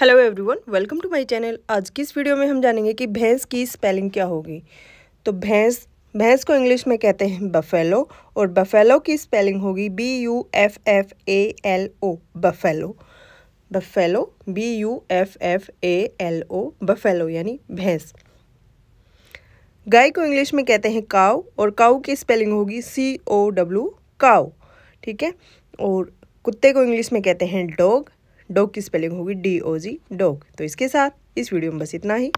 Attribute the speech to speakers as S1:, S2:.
S1: hello everyone welcome to my channel आज की इस वीडियो में हम जानेंगे कि भैंस की स्पेलिंग क्या होगी तो भैंस भैंस को इंग्लिश में कहते हैं बफेलो और बफेलो की स्पेलिंग होगी B U F F A L O buffalo buffalo B U F F A L O buffalo यानी भैंस गाय को इंग्लिश में कहते हैं काओ और काऊ की स्पेलिंग होगी सी ओ डब्ल्यू काओ ठीक है और कुत्ते को इंग्लिश में कहते हैं डॉग डॉग की स्पेलिंग होगी डी ओ जी डॉग तो इसके साथ इस वीडियो में बस इतना ही